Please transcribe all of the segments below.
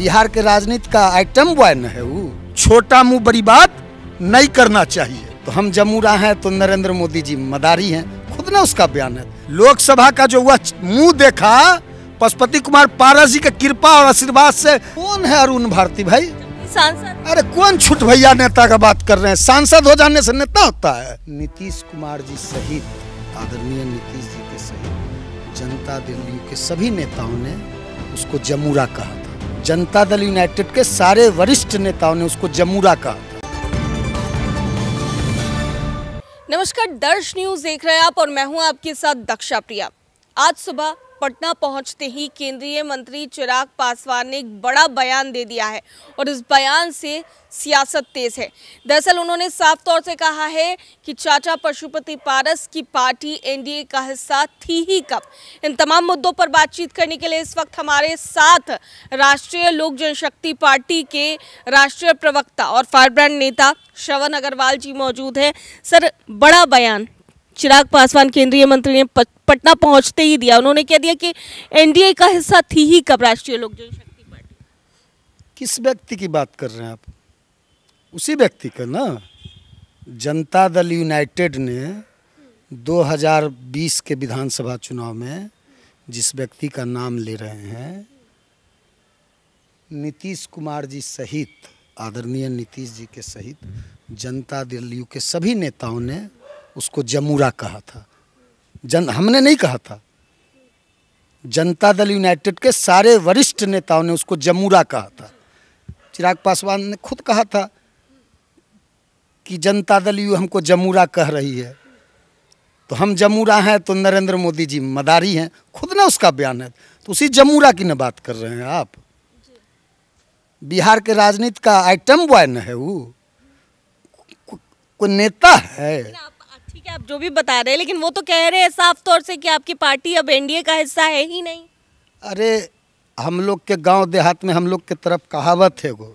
बिहार के राजनीति का आइटम बॉय न है वो छोटा मुंह बड़ी बात नहीं करना चाहिए तो हम जमुरा हैं तो नरेंद्र मोदी जी मदारी हैं खुद ना उसका बयान है लोकसभा का जो वह मुंह देखा पशुपति कुमार पारा जी के कृपा और आशीर्वाद से कौन है अरुण भारती भाई सांसद अरे कौन छुट भैया नेता का बात कर रहे हैं सांसद हो जाने से नेता होता है नीतीश कुमार जी सहित आदरणीय नीतीश जी के सहित जनता दिल्ली के सभी नेताओं ने उसको जमुरा कहा जनता दल यूनाइटेड के सारे वरिष्ठ नेताओं ने उसको जमूरा कहा नमस्कार दर्श न्यूज देख रहे हैं आप और मैं हूं आपके साथ दक्षा प्रिया आज सुबह पटना पहुंचते ही केंद्रीय मंत्री चिराग पासवान ने एक बड़ा बयान दे दिया है और इस बयान से सियासत तेज है दरअसल उन्होंने साफ तौर से कहा है कि चाचा पशुपति पारस की पार्टी एनडीए का हिस्सा थी ही कब इन तमाम मुद्दों पर बातचीत करने के लिए इस वक्त हमारे साथ राष्ट्रीय लोक जनशक्ति पार्टी के राष्ट्रीय प्रवक्ता और फायर ब्रांड नेता श्रवण अग्रवाल जी मौजूद हैं सर बड़ा बयान चिराग पासवान केंद्रीय मंत्री ने पटना पहुंचते ही दिया उन्होंने कह दिया कि एनडीए का हिस्सा थी ही कब राष्ट्रीय लोक जनशक्ति पार्टी किस व्यक्ति की बात कर रहे हैं आप उसी व्यक्ति का ना जनता दल यूनाइटेड ने 2020 के विधानसभा चुनाव में जिस व्यक्ति का नाम ले रहे हैं नीतीश कुमार जी सहित आदरणीय नीतीश जी के सहित जनता दल यू के सभी नेताओं ने उसको जमूरा कहा था जन हमने नहीं कहा था जनता दल यूनाइटेड के सारे वरिष्ठ नेताओं ने उसको जमूरा कहा था चिराग पासवान ने खुद कहा था कि जनता दल यू हमको जमूरा कह रही है तो हम जमूरा हैं तो नरेंद्र मोदी जी मदारी हैं खुद ना उसका बयान है तो उसी जमूरा की ना बात कर रहे हैं आप बिहार के राजनीति का आइटम बॉय न है वो कोई नेता है ठीक है आप जो भी बता रहे हैं लेकिन वो तो कह रहे हैं साफ तौर से कि आपकी पार्टी अब एनडीए का हिस्सा है ही नहीं अरे हम लोग के गांव देहात में हम लोग के तरफ कहावत है वो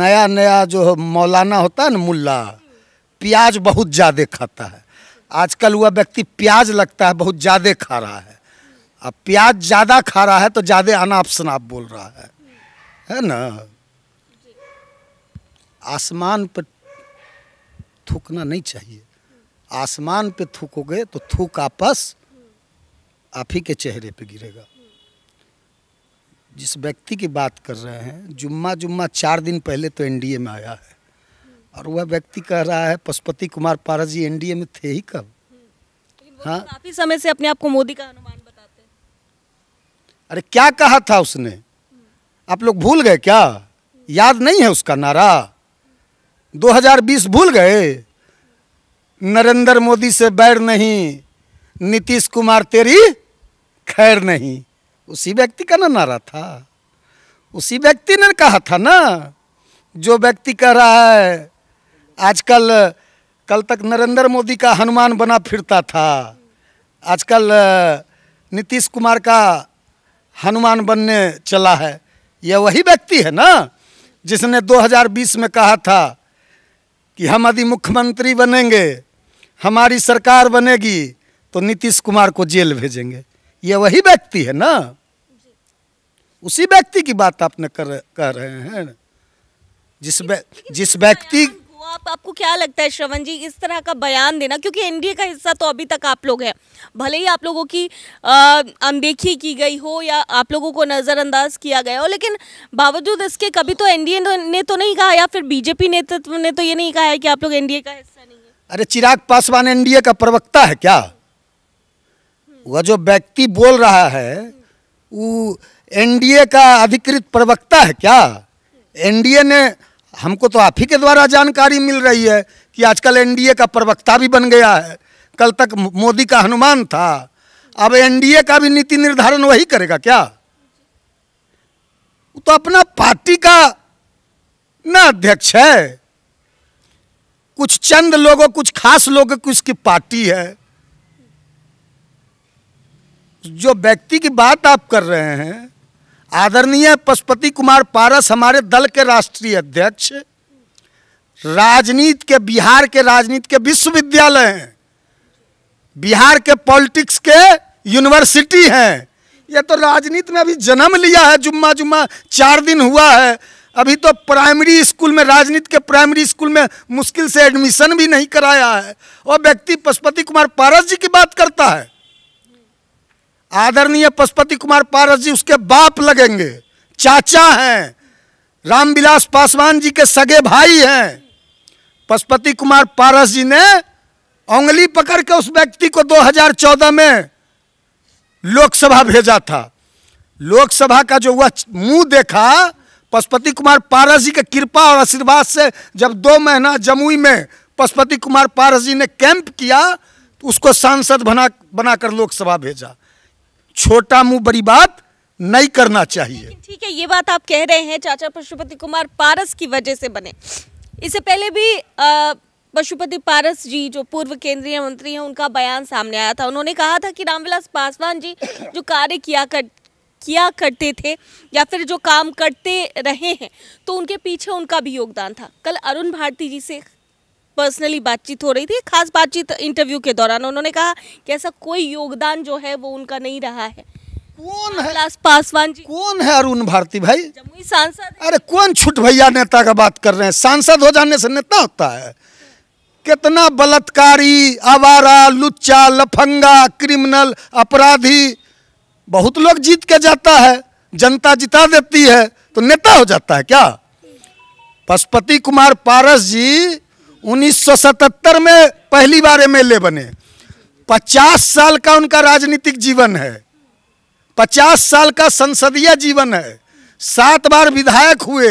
नया नया जो मौलाना होता है ना मुल्ला प्याज बहुत ज़्यादा खाता है आजकल वह व्यक्ति प्याज लगता है बहुत ज़्यादा खा रहा है अब प्याज ज़्यादा खा रहा है तो ज़्यादा अनाप शनाप बोल रहा है है ना आसमान पर थूकना नहीं चाहिए आसमान पे थूकोगे तो थूक आपस आप ही के चेहरे पे गिरेगा जिस व्यक्ति की बात कर रहे हैं जुम्मा जुम्मा चार दिन पहले तो एनडीए में आया है और वह व्यक्ति कह रहा है पशुपति कुमार पारस जी एनडीए में थे ही कब तो हाँ काफी समय से अपने आप को मोदी का अनुमान बताते हैं अरे क्या कहा था उसने आप लोग भूल गए क्या याद नहीं है उसका नारा 2020 भूल गए नरेंद्र मोदी से बैर नहीं नीतीश कुमार तेरी खैर नहीं उसी व्यक्ति का ना नारा था उसी व्यक्ति ने कहा था ना जो व्यक्ति कह रहा है आजकल कल तक नरेंद्र मोदी का हनुमान बना फिरता था आजकल नीतीश कुमार का हनुमान बनने चला है यह वही व्यक्ति है ना जिसने 2020 में कहा था कि हम यदि मुख्यमंत्री बनेंगे हमारी सरकार बनेगी तो नीतीश कुमार को जेल भेजेंगे ये वही व्यक्ति है ना उसी व्यक्ति की बात आपने कर कह रहे हैं जिस जिस व्यक्ति आप आपको क्या लगता है श्रवण जी इस तरह का बयान देना क्योंकि एनडीए का हिस्सा तो अभी तक आप लोग हैं भले ही आप लोगों की अनदेखी की गई हो या आप लोगों को नज़रअंदाज किया गया हो लेकिन बावजूद इसके कभी तो एनडीए ने तो नहीं कहा या फिर बीजेपी नेतृत्व ने तो ये नहीं कहा है कि आप लोग एनडीए का हिस्सा नहीं है अरे चिराग पासवान एनडीए का प्रवक्ता है क्या वह जो व्यक्ति बोल रहा है वो एनडीए का अधिकृत प्रवक्ता है क्या एनडीए ने हमको तो आप ही के द्वारा जानकारी मिल रही है कि आजकल एनडीए का प्रवक्ता भी बन गया है कल तक मोदी का हनुमान था अब एनडीए का भी नीति निर्धारण वही करेगा क्या तो अपना पार्टी का ना अध्यक्ष है कुछ चंद लोगों कुछ खास लोगों की उसकी पार्टी है जो व्यक्ति की बात आप कर रहे हैं आदरणीय पशुपति कुमार पारस हमारे दल के राष्ट्रीय अध्यक्ष राजनीति के बिहार के राजनीति के विश्वविद्यालय हैं बिहार के पॉलिटिक्स के यूनिवर्सिटी हैं ये तो राजनीति में अभी जन्म लिया है जुम्मा जुम्मा चार दिन हुआ है अभी तो प्राइमरी स्कूल में राजनीति के प्राइमरी स्कूल में मुश्किल से एडमिशन भी नहीं कराया है और व्यक्ति पशुपति कुमार पारस जी की बात करता है आदरणीय पशुपति कुमार पारस जी उसके बाप लगेंगे चाचा हैं रामविलास पासवान जी के सगे भाई हैं पशुपति कुमार पारस जी ने उंगली पकड़ के उस व्यक्ति को 2014 में लोकसभा भेजा था लोकसभा का जो वह मुंह देखा पशुपति कुमार पारस जी के कृपा और आशीर्वाद से जब दो महीना जमुई में पशुपति कुमार पारस जी ने कैंप किया तो उसको सांसद बना बनाकर लोकसभा भेजा छोटा मुंह बड़ी बात नहीं करना चाहिए ठीक है ये बात आप कह रहे हैं चाचा पशुपति कुमार पारस की वजह से बने इससे पहले भी पशुपति पारस जी जो पूर्व केंद्रीय मंत्री हैं उनका बयान सामने आया था उन्होंने कहा था कि रामविलास पासवान जी जो कार्य किया कर किया करते थे या फिर जो काम करते रहे हैं तो उनके पीछे उनका भी योगदान था कल अरुण भारती जी से पर्सनली बातचीत हो रही थी खास बातचीत इंटरव्यू के दौरान उन्होंने कहा कि ऐसा कोई योगदान जो है वो उनका नहीं रहा है कौन है पासवान जी कौन है अरुण भारती भाई जमुई सांसद अरे कौन छुट भैया नेता का बात कर रहे हैं सांसद हो जाने से नेता होता है कितना बलात्कारी आवारा लुच्चा लफंगा क्रिमिनल अपराधी बहुत लोग जीत के जाता है जनता जिता देती है तो नेता हो जाता है क्या पशुपति कुमार पारस जी 1977 में पहली बार एमएलए बने 50 साल का उनका राजनीतिक जीवन है 50 साल का संसदीय जीवन है सात बार विधायक हुए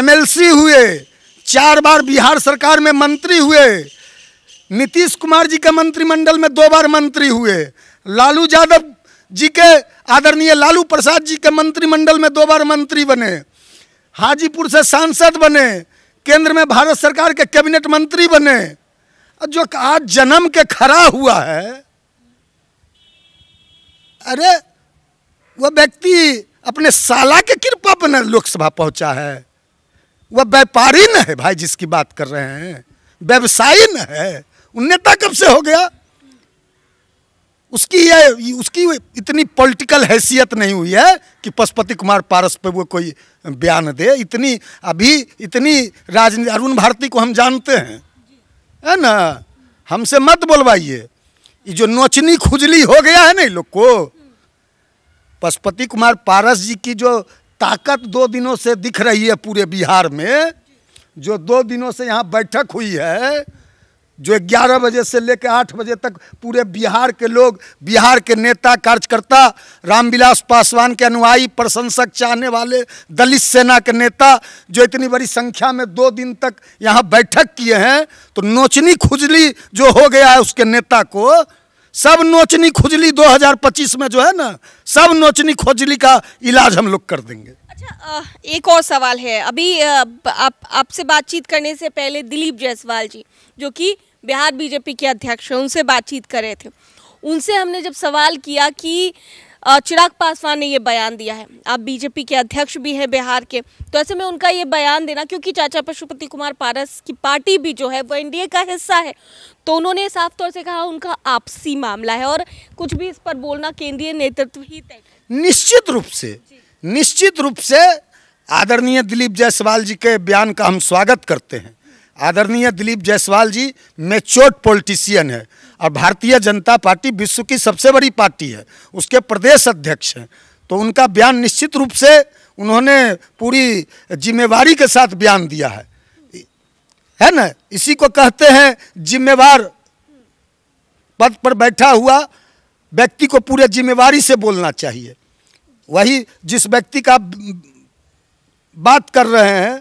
एमएलसी हुए चार बार बिहार सरकार में मंत्री हुए नीतीश कुमार जी के मंत्रिमंडल में दो बार मंत्री हुए लालू यादव जी के आदरणीय लालू प्रसाद जी के मंत्रिमंडल में दो बार मंत्री बने हाजीपुर से सांसद बने केंद्र में भारत सरकार के कैबिनेट मंत्री बने जो आज जन्म के खड़ा हुआ है अरे वह व्यक्ति अपने साला के कृपा पर लोकसभा पहुंचा है वह व्यापारी न है भाई जिसकी बात कर रहे हैं व्यवसायी न है नेता कब से हो गया उसकी ये उसकी इतनी पॉलिटिकल हैसियत नहीं हुई है कि पशुपति कुमार पारस पे वो कोई बयान दे इतनी अभी इतनी राजनीति अरुण भारती को हम जानते हैं है ना हमसे मत बोलवाइए ये जो नोचनी खुजली हो गया है ना लोग को पशुपति कुमार पारस जी की जो ताकत दो दिनों से दिख रही है पूरे बिहार में जो दो दिनों से यहाँ बैठक हुई है जो 11 बजे से लेकर 8 बजे तक पूरे बिहार के लोग बिहार के नेता कार्यकर्ता रामविलास पासवान के अनुयायी प्रशंसक चाहने वाले दलित सेना के नेता जो इतनी बड़ी संख्या में दो दिन तक यहाँ बैठक किए हैं तो नोचनी खुजली जो हो गया है उसके नेता को सब नोचनी खुजली 2025 में जो है ना सब नोचनी खुजली का इलाज हम लोग कर देंगे अच्छा एक और सवाल है अभी आप आपसे बातचीत करने से पहले दिलीप जायसवाल जी जो कि बिहार बीजेपी के अध्यक्ष हैं उनसे बातचीत कर रहे थे उनसे हमने जब सवाल किया कि चिराग पासवान ने ये बयान दिया है आप बीजेपी के अध्यक्ष भी हैं बिहार के तो ऐसे में उनका ये बयान देना क्योंकि चाचा पशुपति कुमार पारस की पार्टी भी जो है वो एनडीए का हिस्सा है तो उन्होंने साफ तौर से कहा उनका आपसी मामला है और कुछ भी इस पर बोलना केंद्रीय नेतृत्व ही तय निश्चित रूप से निश्चित रूप से आदरणीय दिलीप जायसवाल जी के बयान का हम स्वागत करते हैं आदरणीय दिलीप जायसवाल जी मेच्योर्ड पॉलिटिशियन है और भारतीय जनता पार्टी विश्व की सबसे बड़ी पार्टी है उसके प्रदेश अध्यक्ष हैं तो उनका बयान निश्चित रूप से उन्होंने पूरी जिम्मेवारी के साथ बयान दिया है है ना इसी को कहते हैं जिम्मेवार पद पर बैठा हुआ व्यक्ति को पूरे जिम्मेवारी से बोलना चाहिए वही जिस व्यक्ति का बात कर रहे हैं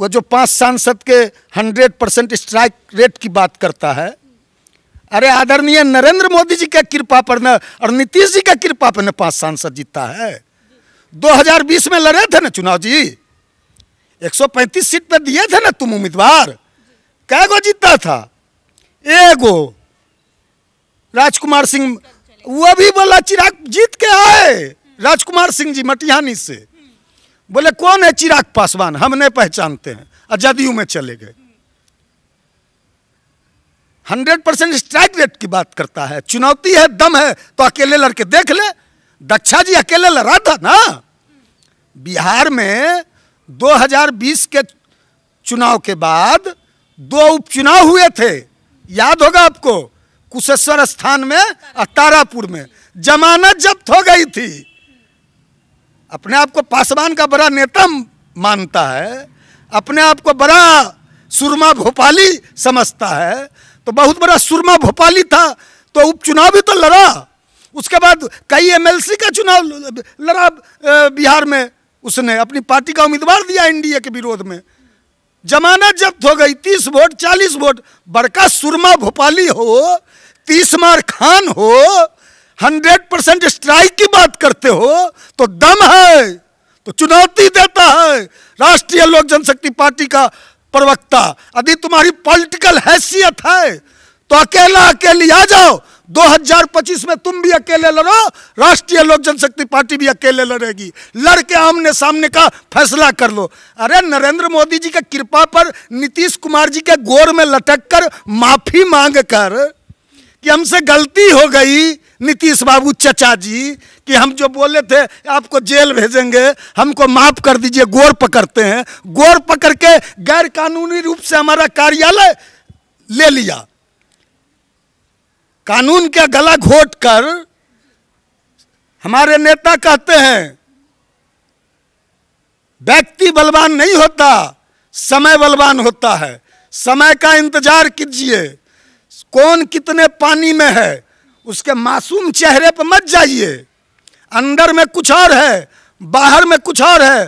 वह जो पांच सांसद के हंड्रेड परसेंट स्ट्राइक रेट की बात करता है अरे आदरणीय नरेंद्र मोदी जी का कृपा पर न और नीतीश जी का कृपा पर न पांच सांसद जीतता है 2020 में लड़े थे ना चुनाव जी 135 सीट पर दिए थे ना तुम उम्मीदवार कै गो जीतता था एगो राजकुमार सिंह वो भी बोला चिराग जीत के आए राजकुमार सिंह जी मटिहानी से बोले कौन है चिराग पासवान हम नहीं पहचानते हैं और जदयू में चले गए हंड्रेड परसेंट स्ट्राइक रेट की बात करता है चुनौती है दम है तो अकेले लड़के देख ले दक्षा जी अकेले लड़ा था ना बिहार में 2020 के चुनाव के बाद दो उपचुनाव हुए थे याद होगा आपको कुशेश्वर स्थान में और तारापुर में जमानत जब्त हो गई थी अपने आप को पासवान का बड़ा नेता मानता है अपने आप को बड़ा सुरमा भोपाली समझता है तो बहुत बड़ा सुरमा भोपाली था तो उपचुनाव भी तो लड़ा उसके बाद कई एमएलसी का चुनाव लड़ा बिहार में उसने अपनी पार्टी का उम्मीदवार दिया एनडीए के विरोध में जमानत जब्त हो गई तीस वोट चालीस वोट बड़का सुरमा भोपाली हो तीस मार खान हो हंड्रेड परसेंट स्ट्राइक की बात करते हो तो दम है तो चुनौती देता है राष्ट्रीय लोक जनशक्ति पार्टी का प्रवक्ता यदि तुम्हारी पॉलिटिकल हैसियत है तो अकेला अकेली आ जाओ 2025 में तुम भी अकेले लड़ो राष्ट्रीय लोक जनशक्ति पार्टी भी अकेले लड़ेगी लड़के आमने सामने का फैसला कर लो अरे नरेंद्र मोदी जी के कृपा पर नीतीश कुमार जी के गोर में लटक कर माफी मांग कर कि हमसे गलती हो गई नीतीश बाबू चचा जी कि हम जो बोले थे आपको जेल भेजेंगे हमको माफ़ कर दीजिए गौर पकड़ते हैं गौर पकड़ के गैर कानूनी रूप से हमारा कार्यालय ले लिया कानून के गला घोट कर हमारे नेता कहते हैं व्यक्ति बलवान नहीं होता समय बलवान होता है समय का इंतजार कीजिए कौन कितने पानी में है उसके मासूम चेहरे पर मत जाइए अंदर में कुछ और है बाहर में कुछ और है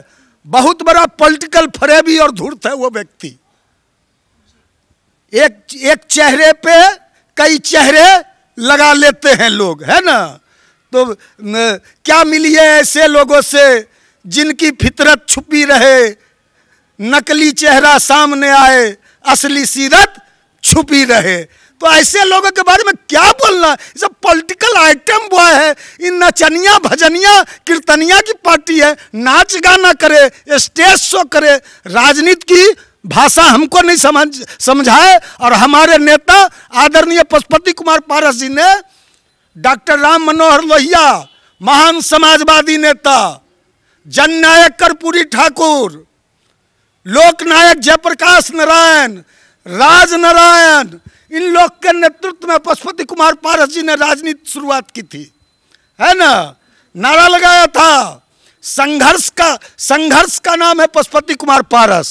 बहुत बड़ा पॉलिटिकल फरेबी और धूर्त है वो व्यक्ति एक एक चेहरे पे कई चेहरे लगा लेते हैं लोग है ना तो न, क्या मिलिए ऐसे लोगों से जिनकी फितरत छुपी रहे नकली चेहरा सामने आए असली सीरत छुपी रहे तो ऐसे लोगों के बारे में क्या बोलना सब पॉलिटिकल आइटम हुआ है इन नचनिया भजनिया कीर्तनिया की पार्टी है नाच गाना करे स्टेज शो करे राजनीति की भाषा हमको नहीं समझ समझाए और हमारे नेता आदरणीय पशुपति कुमार पारस जी ने डॉक्टर राम मनोहर लोहिया महान समाजवादी नेता जननायक कर्पूरी ठाकुर लोकनायक जयप्रकाश नारायण राज नारायण इन लोग के नेतृत्व में पशुपति कुमार पारस जी ने राजनीति शुरुआत की थी है ना नारा लगाया था संघर्ष का संघर्ष का नाम है पशुपति कुमार पारस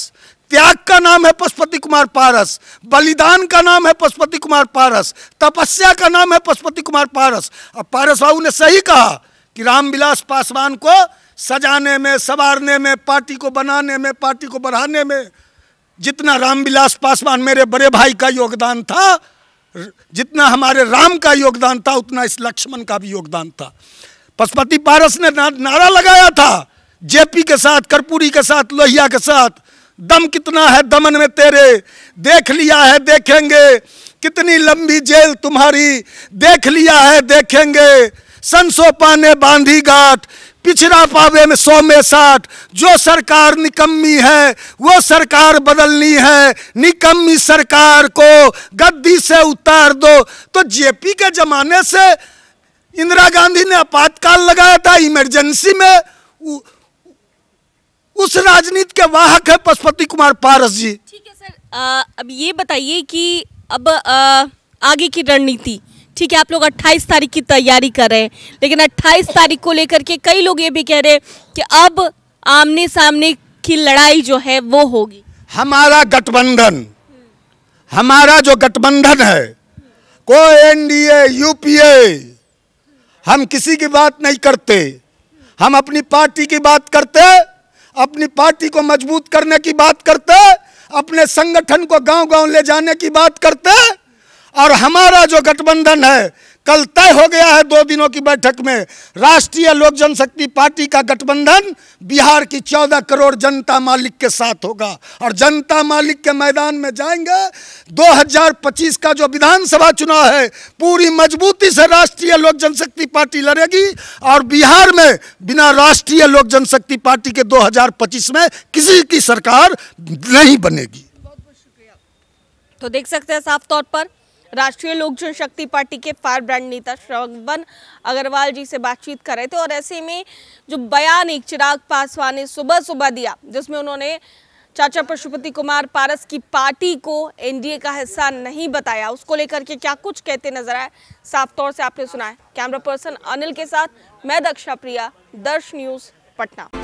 त्याग का नाम है पशुपति कुमार पारस बलिदान का नाम है पशुपति कुमार पारस तपस्या का नाम है पशुपति कुमार पारस अब पारस बाबू ने सही कहा कि रामविलास पासवान को सजाने में संवारने में पार्टी को बनाने में पार्टी को बढ़ाने में जितना रामविलास पासवान मेरे बड़े भाई का योगदान था जितना हमारे राम का योगदान था उतना इस लक्ष्मण का भी योगदान था पशुपति पारस ने ना, नारा लगाया था जेपी के साथ कर्पूरी के साथ लोहिया के साथ दम कितना है दमन में तेरे देख लिया है देखेंगे कितनी लंबी जेल तुम्हारी देख लिया है देखेंगे संसो पाने बांधी गाठ पिछड़ा पावे में सौ में साठ जो सरकार निकम्मी है वो सरकार बदलनी है निकम्मी सरकार को गद्दी से उतार दो तो जेपी के ज़माने से इंदिरा गांधी ने आपातकाल लगाया था इमरजेंसी में उस राजनीति के वाहक है पशुपति कुमार पारस जी ठीक है सर आ, अब ये बताइए कि अब आ, आगे की रणनीति ठीक है आप लोग 28 तारीख की तैयारी कर रहे हैं लेकिन 28 तारीख को लेकर के कई लोग ये भी कह रहे हैं कि अब आमने सामने की लड़ाई जो है वो होगी हमारा गठबंधन हमारा जो गठबंधन है को एनडीए यूपीए हम किसी की बात नहीं करते हम अपनी पार्टी की बात करते अपनी पार्टी को मजबूत करने की बात करते अपने संगठन को गांव गांव ले जाने की बात करते और हमारा जो गठबंधन है कल तय हो गया है दो दिनों की बैठक में राष्ट्रीय लोक जनशक्ति पार्टी का गठबंधन बिहार की चौदह करोड़ जनता मालिक के साथ होगा और जनता मालिक के मैदान में जाएंगे 2025 का जो विधानसभा चुनाव है पूरी मजबूती से राष्ट्रीय लोक जनशक्ति पार्टी लड़ेगी और बिहार में बिना राष्ट्रीय लोक जनशक्ति पार्टी के दो में किसी की सरकार नहीं बनेगी तो देख सकते हैं साफ तौर पर राष्ट्रीय लोक जनशक्ति पार्टी के फायर ब्रांड नेता श्रवण अग्रवाल जी से बातचीत कर रहे थे और ऐसे में जो बयान एक चिराग पासवान ने सुबह सुबह दिया जिसमें उन्होंने चाचा पशुपति कुमार पारस की पार्टी को एनडीए का हिस्सा नहीं बताया उसको लेकर के क्या कुछ कहते नजर आए साफ तौर से आपने सुना है कैमरा पर्सन अनिल के साथ मैं दक्षा प्रिया दर्श न्यूज पटना